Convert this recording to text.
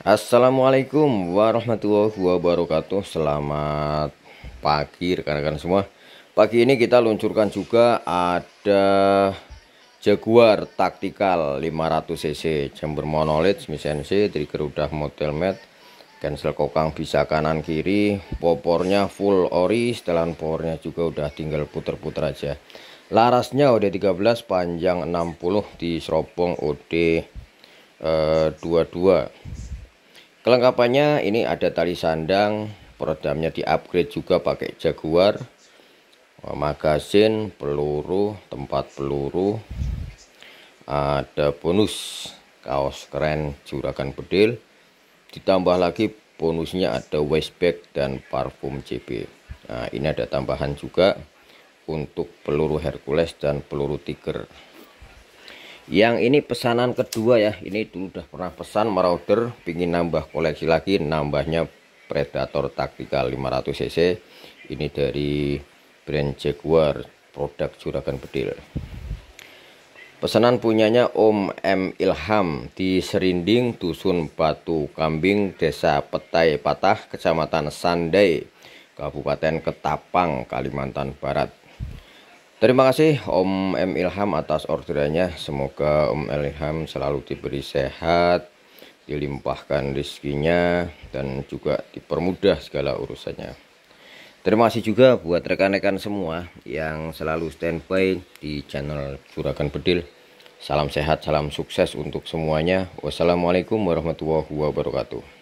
Assalamualaikum warahmatullahi wabarakatuh Selamat pagi rekan-rekan semua Pagi ini kita luncurkan juga ada Jaguar Taktikal 500cc Chamber Monolith, Misensi, trigger udah Motel mat Cancel kokang bisa kanan kiri Popornya full ori, setelan powernya juga udah tinggal puter-puter aja Larasnya OD13 panjang 60 di serobong OD22 eh, Kelengkapannya ini ada tali sandang, peredamnya di-upgrade juga pakai Jaguar. Oh, magasin, peluru, tempat peluru. Ada bonus kaos keren juragan bedil. Ditambah lagi bonusnya ada waist bag dan parfum JB. Nah, ini ada tambahan juga untuk peluru Hercules dan peluru Tiger yang ini pesanan kedua ya ini dulu udah pernah pesan marauder pingin nambah koleksi lagi nambahnya predator taktikal 500 cc ini dari brand jaguar produk juragan bedil pesanan punyanya Om M Ilham di Serinding Dusun Batu Kambing Desa Petai Patah Kecamatan Sandai Kabupaten Ketapang Kalimantan Barat Terima kasih Om M Ilham atas orderannya. Semoga Om M Ilham selalu diberi sehat, dilimpahkan rezekinya dan juga dipermudah segala urusannya. Terima kasih juga buat rekan-rekan semua yang selalu standby di channel Juragan Bedil. Salam sehat, salam sukses untuk semuanya. Wassalamualaikum warahmatullahi wabarakatuh.